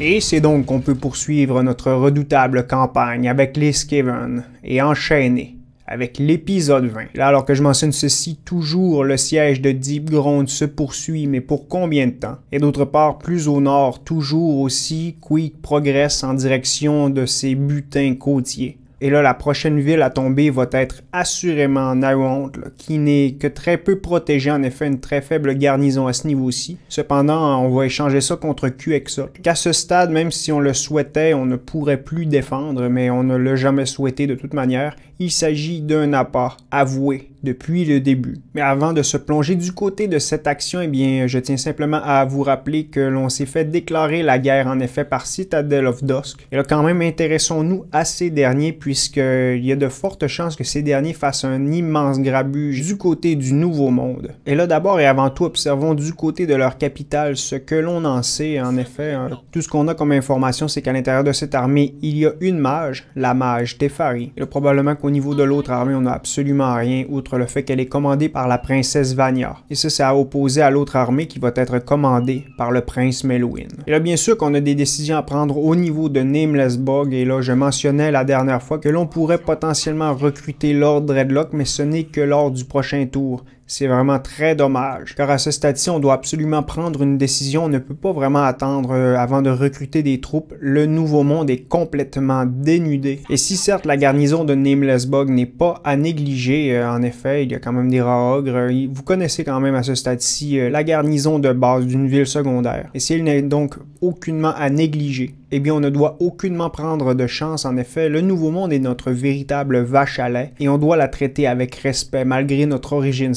Et c'est donc qu'on peut poursuivre notre redoutable campagne avec les Skaven et enchaîner avec l'épisode 20. Là, alors que je mentionne ceci, toujours le siège de Deep Ground se poursuit, mais pour combien de temps? Et d'autre part, plus au nord, toujours aussi, Quick progresse en direction de ses butins côtiers. Et là, la prochaine ville à tomber va être assurément Narrowond, qui n'est que très peu protégée, en effet, une très faible garnison à ce niveau-ci. Cependant, on va échanger ça contre QXO. Qu'à ce stade, même si on le souhaitait, on ne pourrait plus défendre, mais on ne l'a jamais souhaité de toute manière il s'agit d'un apport avoué depuis le début. Mais avant de se plonger du côté de cette action, et eh bien, je tiens simplement à vous rappeler que l'on s'est fait déclarer la guerre en effet par Citadel of Dusk. Et là, quand même, intéressons-nous à ces derniers puisqu'il euh, y a de fortes chances que ces derniers fassent un immense grabuge du côté du Nouveau Monde. Et là, d'abord et avant tout, observons du côté de leur capitale ce que l'on en sait. En effet, hein. tout ce qu'on a comme information, c'est qu'à l'intérieur de cette armée, il y a une mage, la mage Tefari. Et là, probablement au niveau de l'autre armée, on n'a absolument rien, outre le fait qu'elle est commandée par la princesse Vanya. Et ça, c'est à opposer à l'autre armée qui va être commandée par le prince Meluin. Et là, bien sûr qu'on a des décisions à prendre au niveau de Nameless Bog, et là, je mentionnais la dernière fois que l'on pourrait potentiellement recruter l'ordre Dreadlock, mais ce n'est que lors du prochain tour. C'est vraiment très dommage, car à ce stade-ci, on doit absolument prendre une décision, on ne peut pas vraiment attendre euh, avant de recruter des troupes. Le Nouveau Monde est complètement dénudé. Et si certes la garnison de Nameless Bog n'est pas à négliger, euh, en effet, il y a quand même des raogres. Euh, vous connaissez quand même à ce stade-ci la garnison de base d'une ville secondaire. Et s'il n'est donc aucunement à négliger, eh bien on ne doit aucunement prendre de chance, en effet, le Nouveau Monde est notre véritable vache à lait, et on doit la traiter avec respect malgré notre origine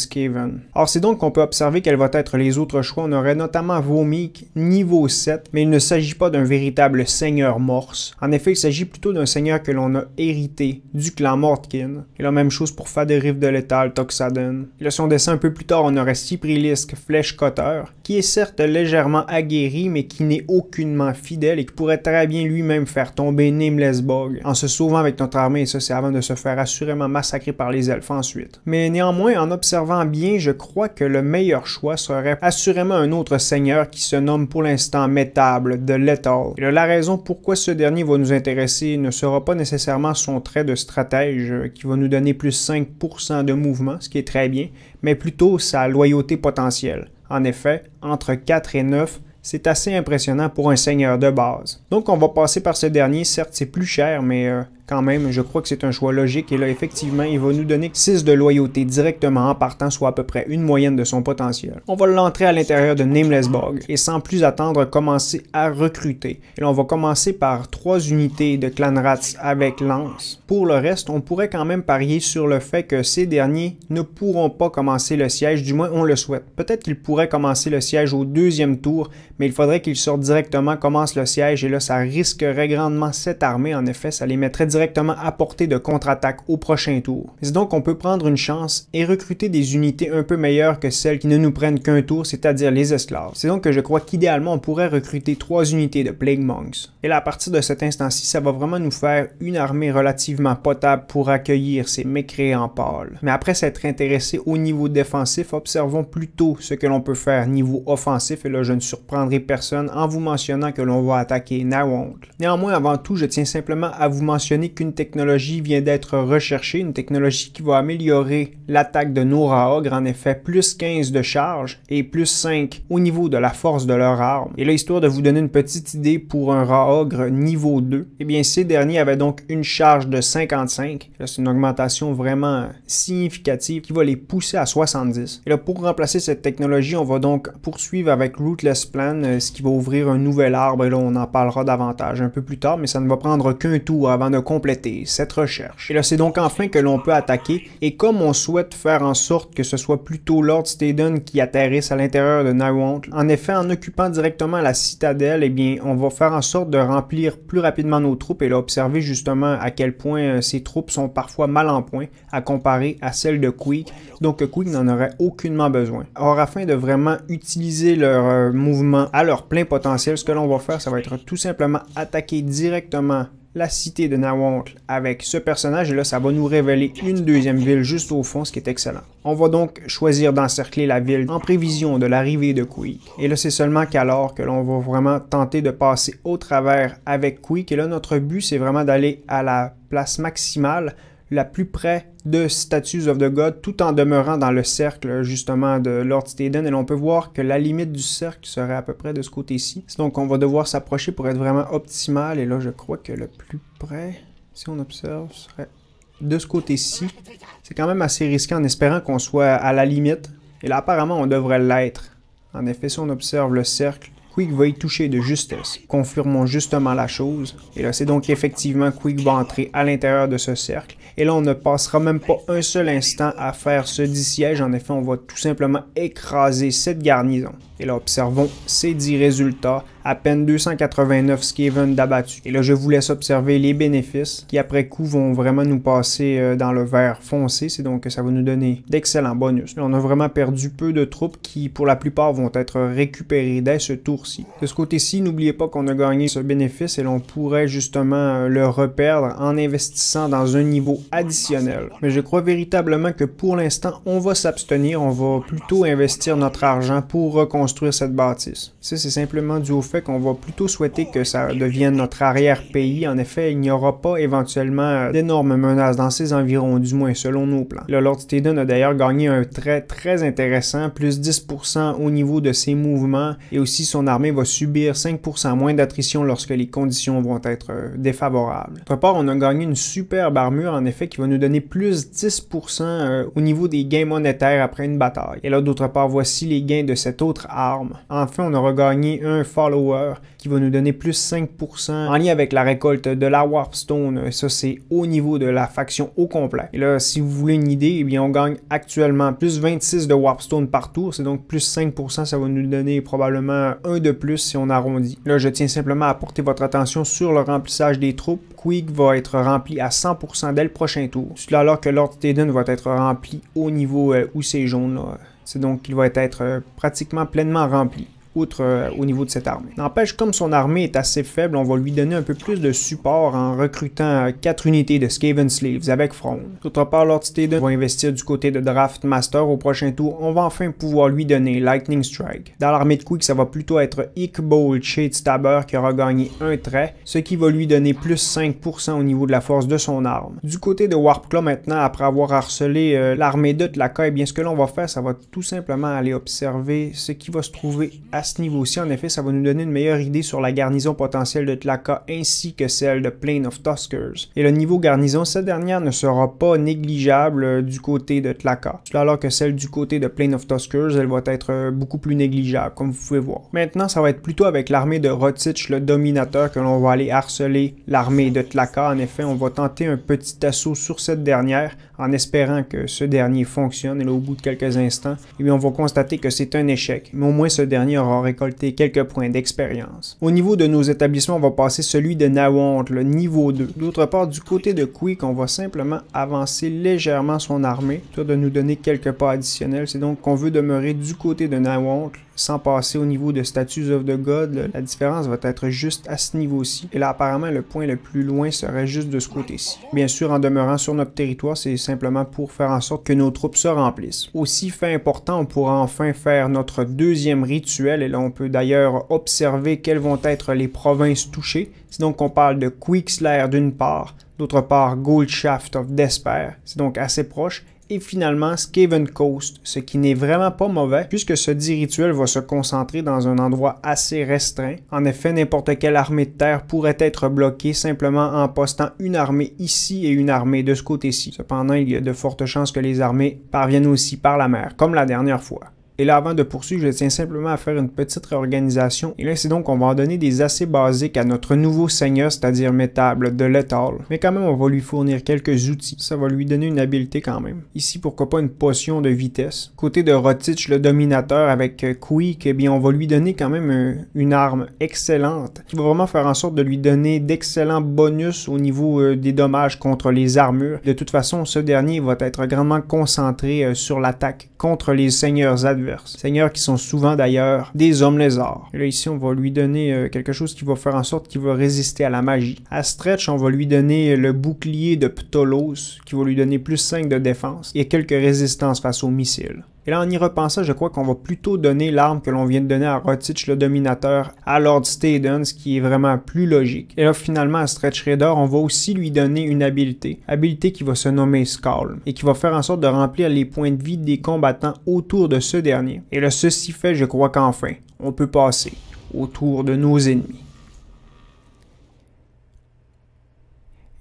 Or, c'est donc qu'on peut observer quels vont être les autres choix. On aurait notamment Vomik, niveau 7, mais il ne s'agit pas d'un véritable seigneur morse. En effet, il s'agit plutôt d'un seigneur que l'on a hérité, du clan Mortkin. Et la même chose pour Faderif de l'étal, Toxaden. Et si on descend un peu plus tard, on aurait Cyprilisk, flèche Coteur, qui est certes légèrement aguerri, mais qui n'est aucunement fidèle et qui pourrait très bien lui-même faire tomber Nimlesbog en se sauvant avec notre armée, et ça c'est avant de se faire assurément massacrer par les elfes ensuite. Mais néanmoins, en observant bien, je crois que le meilleur choix serait assurément un autre seigneur qui se nomme pour l'instant Métable de Lethal. la raison pourquoi ce dernier va nous intéresser ne sera pas nécessairement son trait de stratège euh, qui va nous donner plus 5% de mouvement, ce qui est très bien, mais plutôt sa loyauté potentielle. En effet, entre 4 et 9, c'est assez impressionnant pour un seigneur de base. Donc on va passer par ce dernier, certes c'est plus cher, mais euh, quand même, je crois que c'est un choix logique. Et là, effectivement, il va nous donner 6 de loyauté directement en partant, soit à peu près une moyenne de son potentiel. On va l'entrer à l'intérieur de Nameless Bog et sans plus attendre, commencer à recruter. Et là, on va commencer par 3 unités de Clan Rats avec Lance. Pour le reste, on pourrait quand même parier sur le fait que ces derniers ne pourront pas commencer le siège, du moins on le souhaite. Peut-être qu'ils pourraient commencer le siège au deuxième tour, mais il faudrait qu'ils sortent directement, commencent le siège et là, ça risquerait grandement cette armée. En effet, ça les mettrait directement directement apporter de contre-attaque au prochain tour. C'est donc qu'on peut prendre une chance et recruter des unités un peu meilleures que celles qui ne nous prennent qu'un tour, c'est-à-dire les esclaves. C'est donc que je crois qu'idéalement on pourrait recruter trois unités de Plague Monks. Et là, à partir de cet instant-ci, ça va vraiment nous faire une armée relativement potable pour accueillir ces mécréants pâles. Mais après s'être intéressé au niveau défensif, observons plutôt ce que l'on peut faire niveau offensif et là je ne surprendrai personne en vous mentionnant que l'on va attaquer Nawong. Néanmoins, avant tout, je tiens simplement à vous mentionner qu'une technologie vient d'être recherchée, une technologie qui va améliorer l'attaque de nos Raogres, en effet, plus 15 de charge et plus 5 au niveau de la force de leur arme. Et là, histoire de vous donner une petite idée pour un Raogre niveau 2, eh bien, ces derniers avaient donc une charge de 55. Là, c'est une augmentation vraiment significative qui va les pousser à 70. Et là, pour remplacer cette technologie, on va donc poursuivre avec Rootless Plan, euh, ce qui va ouvrir un nouvel arbre. Et là, on en parlera davantage un peu plus tard, mais ça ne va prendre qu'un tour avant de cette recherche. Et là, c'est donc enfin que l'on peut attaquer, et comme on souhaite faire en sorte que ce soit plutôt Lord Staden qui atterrisse à l'intérieur de Narwhal, en effet, en occupant directement la citadelle, eh bien, on va faire en sorte de remplir plus rapidement nos troupes et là, observer justement à quel point euh, ces troupes sont parfois mal en point à comparer à celles de Quick, donc Quick n'en aurait aucunement besoin. Or, afin de vraiment utiliser leur euh, mouvement à leur plein potentiel, ce que l'on va faire, ça va être tout simplement attaquer directement la cité de Nahuatl avec ce personnage et là ça va nous révéler une deuxième ville juste au fond ce qui est excellent. On va donc choisir d'encercler la ville en prévision de l'arrivée de Quick et là c'est seulement qu'alors que l'on va vraiment tenter de passer au travers avec Quick et là notre but c'est vraiment d'aller à la place maximale la plus près de Statues of the God tout en demeurant dans le cercle justement de Lord Staden et on peut voir que la limite du cercle serait à peu près de ce côté-ci. Donc on va devoir s'approcher pour être vraiment optimal et là je crois que le plus près, si on observe, serait de ce côté-ci. C'est quand même assez risqué en espérant qu'on soit à la limite et là apparemment on devrait l'être. En effet, si on observe le cercle, Quick va y toucher de justesse, confirmons justement la chose. Et là, c'est donc effectivement Quick va entrer à l'intérieur de ce cercle. Et là, on ne passera même pas un seul instant à faire ce siège En effet, on va tout simplement écraser cette garnison. Et là, observons ces 10 résultats à peine 289 Skaven d'abattu. Et là, je vous laisse observer les bénéfices qui, après coup, vont vraiment nous passer euh, dans le vert foncé. C'est donc que ça va nous donner d'excellents bonus. on a vraiment perdu peu de troupes qui, pour la plupart, vont être récupérées dès ce tour-ci. De ce côté-ci, n'oubliez pas qu'on a gagné ce bénéfice et l'on pourrait justement euh, le reperdre en investissant dans un niveau additionnel. Mais je crois véritablement que pour l'instant, on va s'abstenir. On va plutôt investir notre argent pour reconstruire cette bâtisse. Ça, c'est simplement dû au fait qu'on va plutôt souhaiter que ça devienne notre arrière-pays. En effet, il n'y aura pas éventuellement d'énormes menaces dans ces environs, du moins selon nos plans. Le Lord Staden a d'ailleurs gagné un trait très intéressant, plus 10% au niveau de ses mouvements, et aussi son armée va subir 5% moins d'attrition lorsque les conditions vont être euh, défavorables. D'autre part, on a gagné une superbe armure, en effet, qui va nous donner plus 10% euh, au niveau des gains monétaires après une bataille. Et là, d'autre part, voici les gains de cette autre arme. Enfin, on aura gagné un follower qui va nous donner plus 5% en lien avec la récolte de la Warpstone. Ça, c'est au niveau de la faction au complet. Et là, si vous voulez une idée, eh bien, on gagne actuellement plus 26 de Warpstone par tour. C'est donc plus 5%. Ça va nous donner probablement un de plus si on arrondit. Là, je tiens simplement à porter votre attention sur le remplissage des troupes. Quick va être rempli à 100% dès le prochain tour. Cela alors que Lord Taden va être rempli au niveau euh, où c'est jaune. C'est donc qu'il va être euh, pratiquement pleinement rempli. Euh, au niveau de cette armée. N'empêche, comme son armée est assez faible, on va lui donner un peu plus de support en recrutant 4 euh, unités de Skaven Slaves avec Front. D'autre part, Lord Staden va investir du côté de Draft Master au prochain tour, on va enfin pouvoir lui donner Lightning Strike. Dans l'armée de Quick, ça va plutôt être Shade stabber qui aura gagné un trait, ce qui va lui donner plus 5% au niveau de la force de son arme. Du côté de Warpclaw maintenant, après avoir harcelé euh, l'armée de Tlaca eh bien ce que l'on va faire, ça va tout simplement aller observer ce qui va se trouver à ce niveau-ci, en effet, ça va nous donner une meilleure idée sur la garnison potentielle de Tlaka ainsi que celle de Plain of Tuskers. Et le niveau garnison, cette dernière ne sera pas négligeable euh, du côté de Tlaka, alors que celle du côté de Plain of Tuskers, elle va être euh, beaucoup plus négligeable, comme vous pouvez voir. Maintenant, ça va être plutôt avec l'armée de Rotich, le dominateur, que l'on va aller harceler l'armée de Tlaka. En effet, on va tenter un petit assaut sur cette dernière en espérant que ce dernier fonctionne et là, au bout de quelques instants, eh on va constater que c'est un échec. Mais au moins, ce dernier Récolter récolté quelques points d'expérience. Au niveau de nos établissements, on va passer celui de Nawant, le niveau 2. D'autre part, du côté de Quick, on va simplement avancer légèrement son armée, histoire de nous donner quelques pas additionnels. C'est donc qu'on veut demeurer du côté de Nawant, sans passer au niveau de Status of the God, la différence va être juste à ce niveau-ci. Et là, apparemment, le point le plus loin serait juste de ce côté-ci. Bien sûr, en demeurant sur notre territoire, c'est simplement pour faire en sorte que nos troupes se remplissent. Aussi, fait important, on pourra enfin faire notre deuxième rituel et là, on peut d'ailleurs observer quelles vont être les provinces touchées. C'est donc qu'on parle de Quixler d'une part, d'autre part Goldshaft of Despair. C'est donc assez proche et finalement Skaven Coast, ce qui n'est vraiment pas mauvais puisque ce dit rituel va se concentrer dans un endroit assez restreint. En effet, n'importe quelle armée de terre pourrait être bloquée simplement en postant une armée ici et une armée de ce côté-ci. Cependant, il y a de fortes chances que les armées parviennent aussi par la mer, comme la dernière fois. Et là, avant de poursuivre, je tiens simplement à faire une petite réorganisation. Et là, c'est donc qu'on va en donner des assez basiques à notre nouveau seigneur, c'est-à-dire métable de l'étal. Mais quand même, on va lui fournir quelques outils. Ça va lui donner une habileté quand même. Ici, pourquoi pas une potion de vitesse. Côté de Rotich, le dominateur avec euh, Quick, eh bien, on va lui donner quand même euh, une arme excellente qui va vraiment faire en sorte de lui donner d'excellents bonus au niveau euh, des dommages contre les armures. De toute façon, ce dernier va être grandement concentré sur l'attaque contre les seigneurs adverses Seigneurs qui sont souvent d'ailleurs des hommes lézards. là, ici, on va lui donner euh, quelque chose qui va faire en sorte qu'il va résister à la magie. À Stretch, on va lui donner euh, le bouclier de Ptolos, qui va lui donner plus 5 de défense et quelques résistances face aux missiles. Et là, en y repensant, je crois qu'on va plutôt donner l'arme que l'on vient de donner à Rotich, le dominateur, à Lord Staden, ce qui est vraiment plus logique. Et là, finalement, à Stretch Raider, on va aussi lui donner une habilité, habilité qui va se nommer Skull, et qui va faire en sorte de remplir les points de vie des combattants autour de ce dernier. Et là, ceci fait, je crois qu'enfin, on peut passer autour de nos ennemis.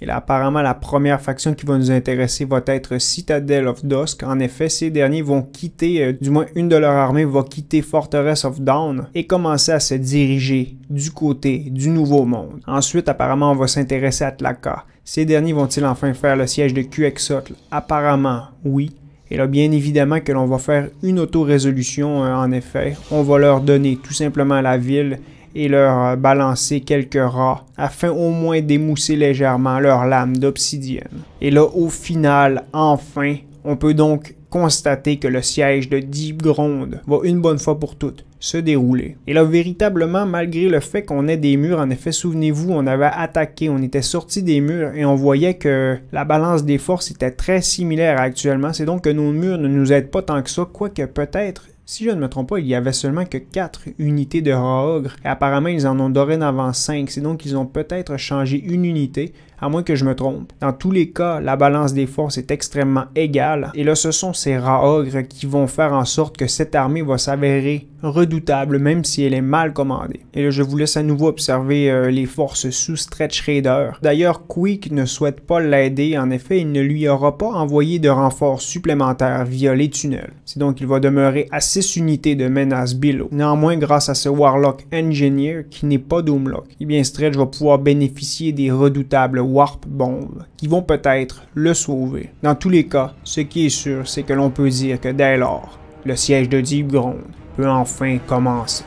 Et là, apparemment, la première faction qui va nous intéresser va être Citadel of Dusk. En effet, ces derniers vont quitter, euh, du moins une de leurs armées va quitter Fortress of Dawn et commencer à se diriger du côté du Nouveau Monde. Ensuite, apparemment, on va s'intéresser à Tlaka. Ces derniers vont-ils enfin faire le siège de Qexotl? Apparemment, oui. Et là, bien évidemment que l'on va faire une auto-résolution, euh, en effet. On va leur donner tout simplement la ville et leur balancer quelques rats afin au moins d'émousser légèrement leurs lames d'obsidienne. Et là, au final, enfin, on peut donc constater que le siège de Deep Gronde va une bonne fois pour toutes se dérouler. Et là, véritablement, malgré le fait qu'on ait des murs, en effet, souvenez-vous, on avait attaqué, on était sorti des murs et on voyait que la balance des forces était très similaire actuellement. C'est donc que nos murs ne nous aident pas tant que ça, quoique peut-être si je ne me trompe pas, il y avait seulement que 4 unités de Raogre, et apparemment ils en ont dorénavant 5, c'est donc qu'ils ont peut-être changé une unité, à moins que je me trompe. Dans tous les cas, la balance des forces est extrêmement égale, et là ce sont ces Raogres qui vont faire en sorte que cette armée va s'avérer redoutable, même si elle est mal commandée. Et là je vous laisse à nouveau observer euh, les forces sous Stretch Raider. D'ailleurs, Quick ne souhaite pas l'aider, en effet il ne lui aura pas envoyé de renforts supplémentaires via les tunnels. C'est donc qu'il va demeurer assez 6 unités de menace Billow. Néanmoins, grâce à ce Warlock Engineer qui n'est pas Doomlock, eh bien Stretch va pouvoir bénéficier des redoutables Warp Bombes qui vont peut-être le sauver. Dans tous les cas, ce qui est sûr, c'est que l'on peut dire que dès lors, le siège de Deep Ground peut enfin commencer.